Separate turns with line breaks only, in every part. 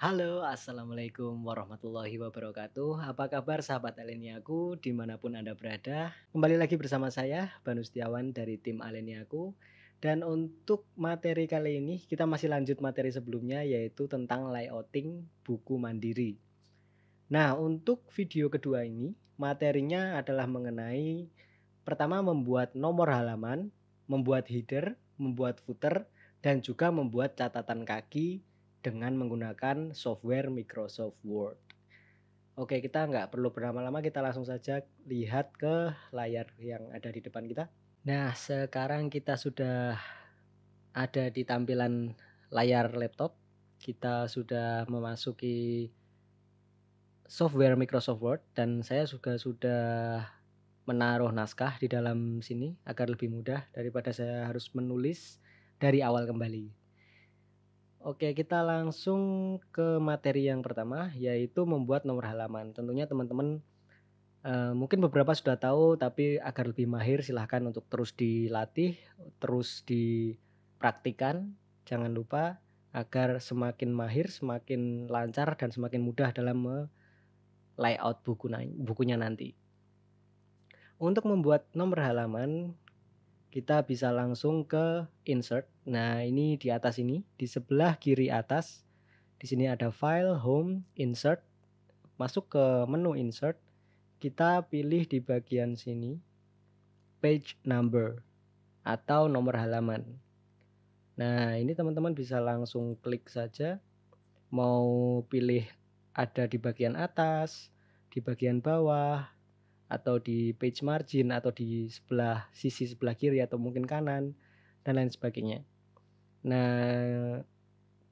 Halo, Assalamualaikum warahmatullahi wabarakatuh Apa kabar sahabat Aleniaku dimanapun Anda berada Kembali lagi bersama saya, Banu Setiawan dari tim Aleniaku Dan untuk materi kali ini, kita masih lanjut materi sebelumnya Yaitu tentang layouting buku mandiri Nah, untuk video kedua ini, materinya adalah mengenai Pertama, membuat nomor halaman, membuat header, membuat footer, dan juga membuat catatan kaki dengan menggunakan software Microsoft Word. Oke, kita nggak perlu berlama-lama, kita langsung saja lihat ke layar yang ada di depan kita. Nah, sekarang kita sudah ada di tampilan layar laptop. Kita sudah memasuki software Microsoft Word dan saya juga sudah menaruh naskah di dalam sini agar lebih mudah daripada saya harus menulis dari awal kembali. Oke, kita langsung ke materi yang pertama yaitu membuat nomor halaman. Tentunya teman-teman Uh, mungkin beberapa sudah tahu, tapi agar lebih mahir silahkan untuk terus dilatih, terus dipraktikan. Jangan lupa agar semakin mahir, semakin lancar dan semakin mudah dalam layout buku bukunya nanti. Untuk membuat nomor halaman, kita bisa langsung ke insert. Nah, ini di atas ini, di sebelah kiri atas. Di sini ada file, home, insert. Masuk ke menu insert, kita pilih di bagian sini page number atau nomor halaman. Nah, ini teman-teman bisa langsung klik saja mau pilih ada di bagian atas, di bagian bawah, atau di page margin atau di sebelah sisi sebelah kiri atau mungkin kanan dan lain sebagainya. Nah,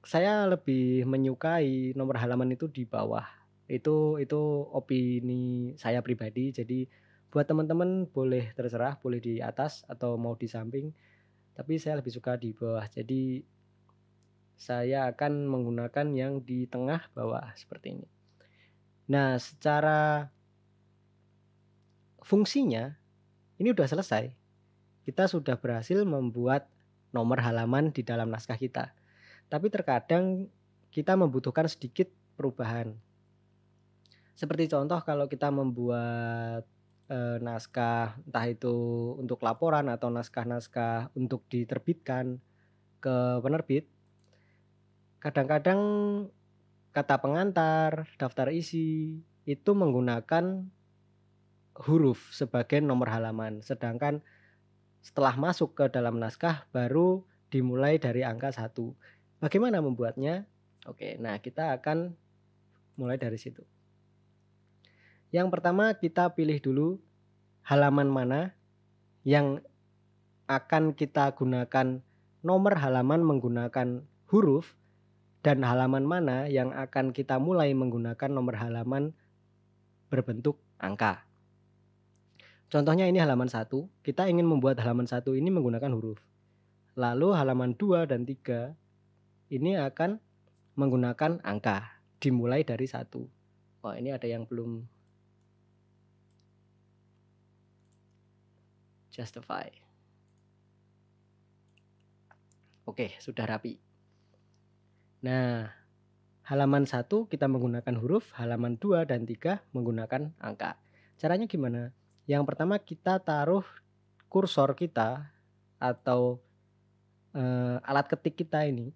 saya lebih menyukai nomor halaman itu di bawah. Itu itu opini saya pribadi. Jadi buat teman-teman boleh terserah, boleh di atas atau mau di samping. Tapi saya lebih suka di bawah. Jadi saya akan menggunakan yang di tengah bawah seperti ini. Nah, secara fungsinya ini sudah selesai. Kita sudah berhasil membuat nomor halaman di dalam naskah kita. Tapi terkadang kita membutuhkan sedikit perubahan. Seperti contoh kalau kita membuat e, naskah entah itu untuk laporan atau naskah-naskah untuk diterbitkan ke penerbit, kadang-kadang kata pengantar, daftar isi itu menggunakan huruf sebagai nomor halaman. Sedangkan setelah masuk ke dalam naskah baru dimulai dari angka satu. Bagaimana membuatnya? Oke, nah kita akan mulai dari situ. Yang pertama kita pilih dulu halaman mana yang akan kita gunakan nomor halaman menggunakan huruf dan halaman mana yang akan kita mulai menggunakan nomor halaman berbentuk angka. Contohnya ini halaman 1, kita ingin membuat halaman 1 ini menggunakan huruf. Lalu halaman 2 dan 3 ini akan menggunakan angka, dimulai dari 1. Oh, ini ada yang belum justify. Oke, sudah rapi. Nah, halaman 1 kita menggunakan huruf, halaman 2 dan 3 menggunakan angka. Caranya gimana? Yang pertama kita taruh kursor kita atau uh, alat ketik kita ini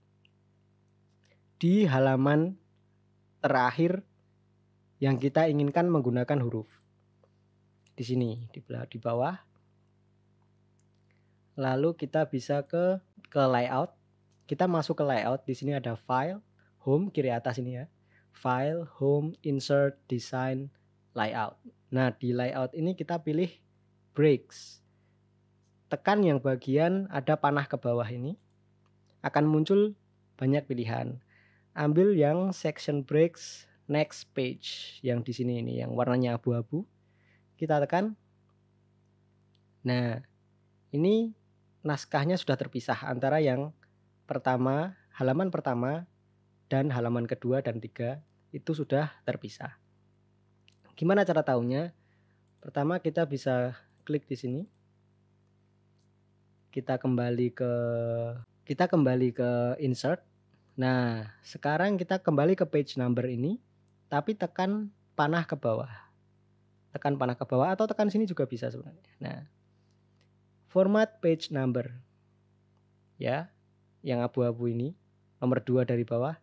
di halaman terakhir yang kita inginkan menggunakan huruf. Di sini di, di bawah. Lalu kita bisa ke ke layout. Kita masuk ke layout. Di sini ada file, home kiri atas ini ya. File, home, insert, design, layout. Nah, di layout ini kita pilih breaks. Tekan yang bagian ada panah ke bawah ini. Akan muncul banyak pilihan. Ambil yang section breaks next page yang di sini ini yang warnanya abu-abu. Kita tekan. Nah, ini naskahnya sudah terpisah antara yang pertama, halaman pertama dan halaman kedua dan tiga itu sudah terpisah. Gimana cara tahunya? Pertama kita bisa klik di sini. Kita kembali ke kita kembali ke insert. Nah, sekarang kita kembali ke page number ini tapi tekan panah ke bawah. Tekan panah ke bawah atau tekan sini juga bisa sebenarnya. Nah, format page number. Ya, yang abu-abu ini nomor 2 dari bawah.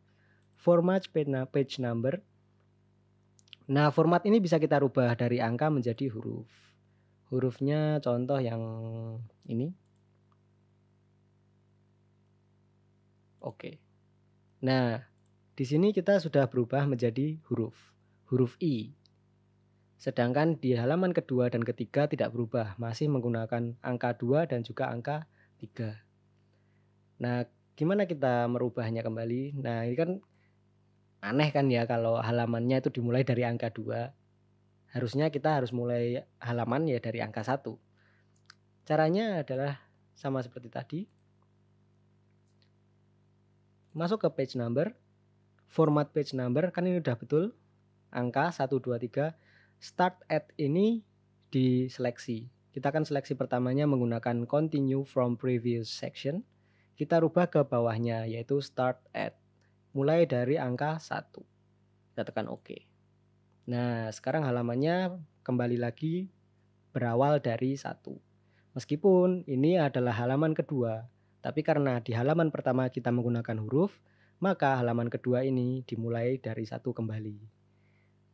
Format page number Nah, format ini bisa kita rubah dari angka menjadi huruf. Hurufnya contoh yang ini. Oke. Nah, di sini kita sudah berubah menjadi huruf, huruf i. Sedangkan di halaman kedua dan ketiga tidak berubah, masih menggunakan angka 2 dan juga angka 3. Nah, gimana kita merubahnya kembali? Nah, ini kan aneh kan ya kalau halamannya itu dimulai dari angka 2. Harusnya kita harus mulai halaman ya dari angka 1. Caranya adalah sama seperti tadi. Masuk ke page number. Format page number kan ini udah betul. Angka 1 2 3. Start at ini diseleksi. Kita akan seleksi pertamanya menggunakan continue from previous section. Kita rubah ke bawahnya yaitu start at mulai dari angka 1. Kita tekan OK. Nah, sekarang halamannya kembali lagi berawal dari 1. Meskipun ini adalah halaman kedua, tapi karena di halaman pertama kita menggunakan huruf, maka halaman kedua ini dimulai dari satu kembali.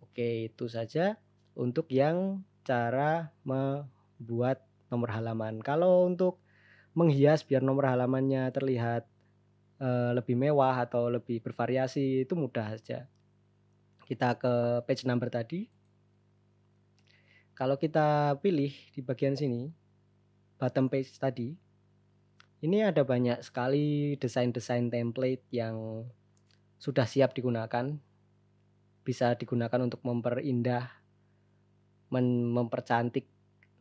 Oke, itu saja untuk yang cara membuat nomor halaman. Kalau untuk menghias biar nomor halamannya terlihat Eh, lebih mewah atau lebih bervariasi itu mudah saja. Kita ke page number tadi. Kalau kita pilih di bagian sini bottom page tadi, ini ada banyak sekali desain-desain template yang sudah siap digunakan. Bisa digunakan untuk memperindah, mempercantik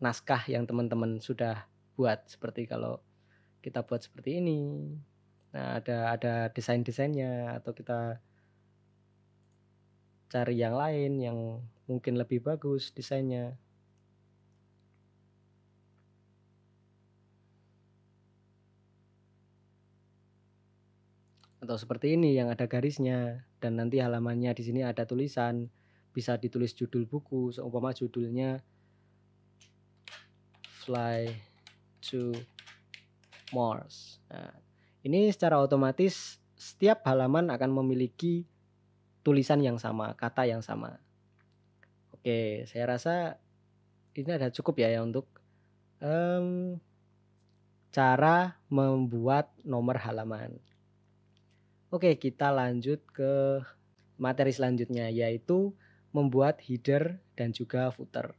naskah yang teman-teman sudah buat seperti kalau kita buat seperti ini Nah, ada ada desain-desainnya atau kita cari yang lain yang mungkin lebih bagus desainnya. Atau seperti ini yang ada garisnya dan nanti halamannya di sini ada tulisan, bisa ditulis judul buku, seumpama judulnya Fly to Mars. Nah, ini secara otomatis setiap halaman akan memiliki tulisan yang sama, kata yang sama. Oke, saya rasa ini ada cukup ya untuk um, cara membuat nomor halaman. Oke, kita lanjut ke materi selanjutnya yaitu membuat header dan juga footer.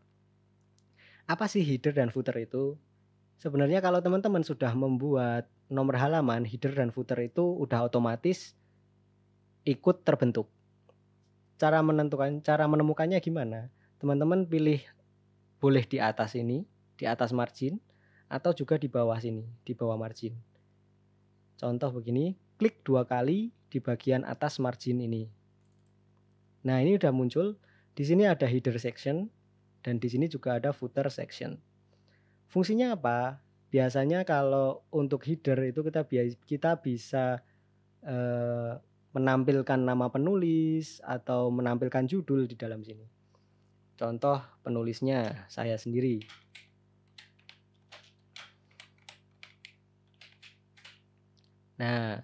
Apa sih header dan footer itu? Sebenarnya kalau teman-teman sudah membuat nomor halaman header dan footer itu udah otomatis ikut terbentuk. Cara menentukan cara menemukannya gimana? Teman-teman pilih boleh di atas ini, di atas margin atau juga di bawah sini, di bawah margin. Contoh begini, klik dua kali di bagian atas margin ini. Nah, ini udah muncul. Di sini ada header section dan di sini juga ada footer section. Fungsinya apa? biasanya kalau untuk header itu kita kita bisa uh, menampilkan nama penulis atau menampilkan judul di dalam sini. Contoh penulisnya saya sendiri. Nah,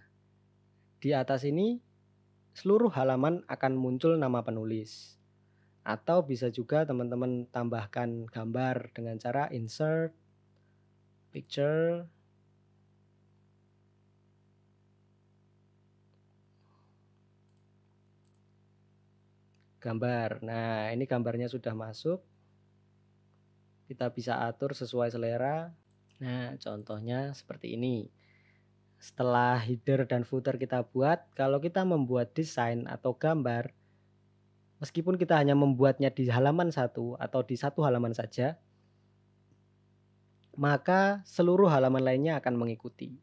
di atas ini seluruh halaman akan muncul nama penulis. Atau bisa juga teman-teman tambahkan gambar dengan cara insert picture gambar. Nah, ini gambarnya sudah masuk. Kita bisa atur sesuai selera. Nah, contohnya seperti ini. Setelah header dan footer kita buat, kalau kita membuat desain atau gambar, meskipun kita hanya membuatnya di halaman satu atau di satu halaman saja, maka seluruh halaman lainnya akan mengikuti.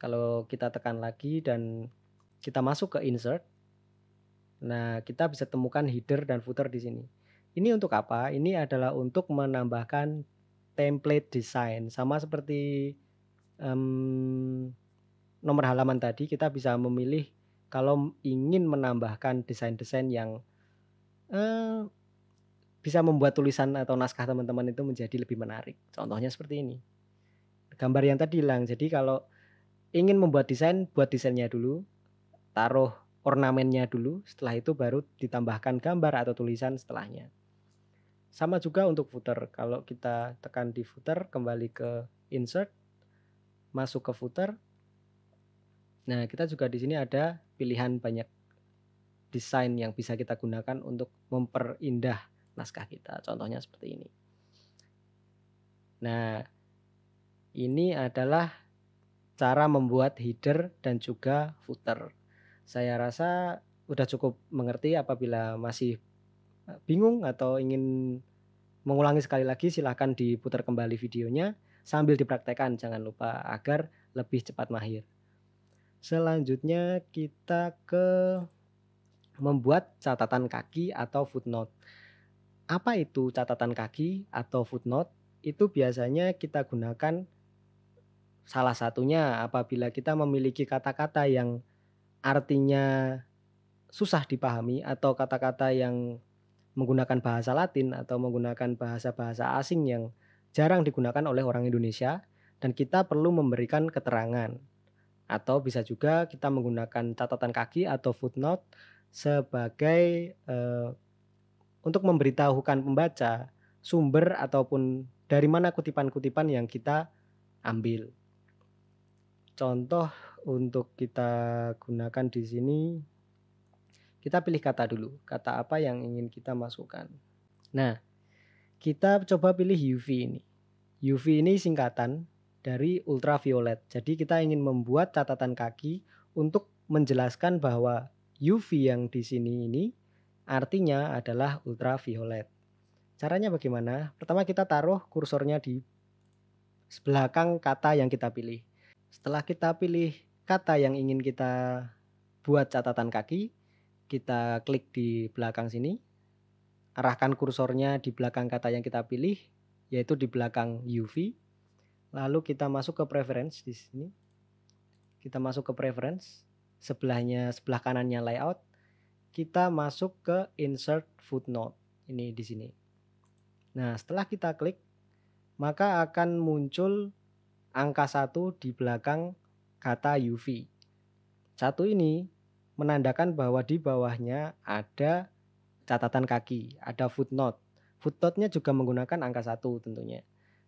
Kalau kita tekan lagi dan kita masuk ke insert, nah kita bisa temukan header dan footer di sini. Ini untuk apa? Ini adalah untuk menambahkan template design, sama seperti um, nomor halaman tadi kita bisa memilih kalau ingin menambahkan desain-desain yang eh, bisa membuat tulisan atau naskah teman-teman itu menjadi lebih menarik. Contohnya seperti ini. Gambar yang tadi hilang. Jadi kalau ingin membuat desain, buat desainnya dulu. Taruh ornamennya dulu, setelah itu baru ditambahkan gambar atau tulisan setelahnya. Sama juga untuk footer. Kalau kita tekan di footer, kembali ke insert, masuk ke footer. Nah, kita juga di sini ada pilihan banyak desain yang bisa kita gunakan untuk memperindah naskah kita. Contohnya seperti ini. Nah, ini adalah cara membuat header dan juga footer. Saya rasa udah cukup mengerti apabila masih eh, bingung atau ingin mengulangi sekali lagi silahkan diputar kembali videonya sambil dipraktekkan jangan lupa agar lebih cepat mahir. Selanjutnya kita ke membuat catatan kaki atau footnote. Apa itu catatan kaki atau footnote? Itu biasanya kita gunakan salah satunya apabila kita memiliki kata-kata yang artinya susah dipahami atau kata-kata yang menggunakan bahasa Latin atau menggunakan bahasa-bahasa asing yang jarang digunakan oleh orang Indonesia dan kita perlu memberikan keterangan atau bisa juga kita menggunakan catatan kaki atau footnote sebagai eh, untuk memberitahukan pembaca sumber ataupun dari mana kutipan-kutipan yang kita ambil. Contoh untuk kita gunakan di sini kita pilih kata dulu, kata apa yang ingin kita masukkan. Nah, kita coba pilih UV ini. UV ini singkatan dari ultraviolet. Jadi kita ingin membuat catatan kaki untuk menjelaskan bahwa UV yang di sini ini Artinya adalah ultraviolet. Caranya bagaimana? Pertama kita taruh kursornya di belakang kata yang kita pilih. Setelah kita pilih kata yang ingin kita buat catatan kaki, kita klik di belakang sini. Arahkan kursornya di belakang kata yang kita pilih, yaitu di belakang UV. Lalu kita masuk ke preference di sini. Kita masuk ke preference, sebelahnya sebelah kanannya layout, kita masuk ke insert footnote. Ini di sini. Nah, setelah kita klik, maka akan muncul angka satu di belakang kata UV. Satu ini menandakan bahwa di bawahnya ada catatan kaki, ada footnote. Footnote-nya juga menggunakan angka satu tentunya.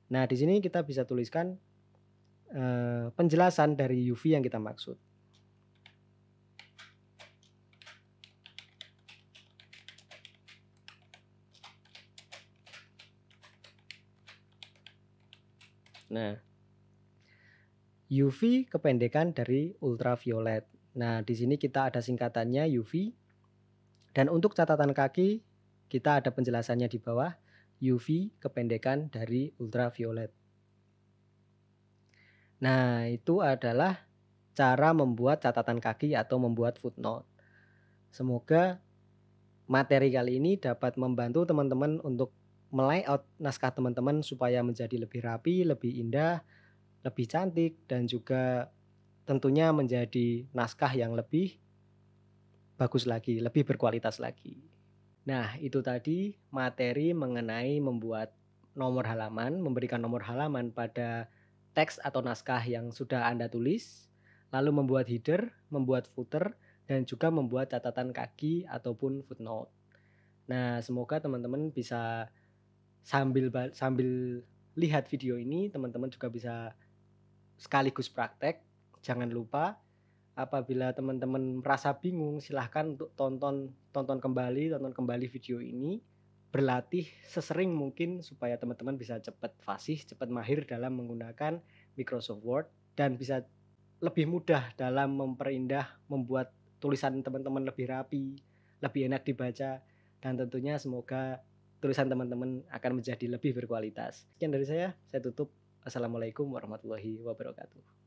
Nah, di sini kita bisa tuliskan eh, penjelasan dari UV yang kita maksud. Nah, UV kependekan dari ultraviolet. Nah, di sini kita ada singkatannya UV. Dan untuk catatan kaki, kita ada penjelasannya di bawah. UV kependekan dari ultraviolet. Nah, itu adalah cara membuat catatan kaki atau membuat footnote. Semoga materi kali ini dapat membantu teman-teman untuk melayout naskah teman-teman supaya menjadi lebih rapi, lebih indah, lebih cantik dan juga tentunya menjadi naskah yang lebih bagus lagi, lebih berkualitas lagi. Nah, itu tadi materi mengenai membuat nomor halaman, memberikan nomor halaman pada teks atau naskah yang sudah Anda tulis, lalu membuat header, membuat footer, dan juga membuat catatan kaki ataupun footnote. Nah, semoga teman-teman bisa sambil sambil lihat video ini teman-teman juga bisa sekaligus praktek. Jangan lupa apabila teman-teman merasa bingung silahkan untuk tonton tonton kembali tonton kembali video ini berlatih sesering mungkin supaya teman-teman bisa cepat fasih cepat mahir dalam menggunakan Microsoft Word dan bisa lebih mudah dalam memperindah membuat tulisan teman-teman lebih rapi lebih enak dibaca dan tentunya semoga tulisan teman-teman akan menjadi lebih berkualitas. Sekian dari saya, saya tutup. Assalamualaikum warahmatullahi wabarakatuh.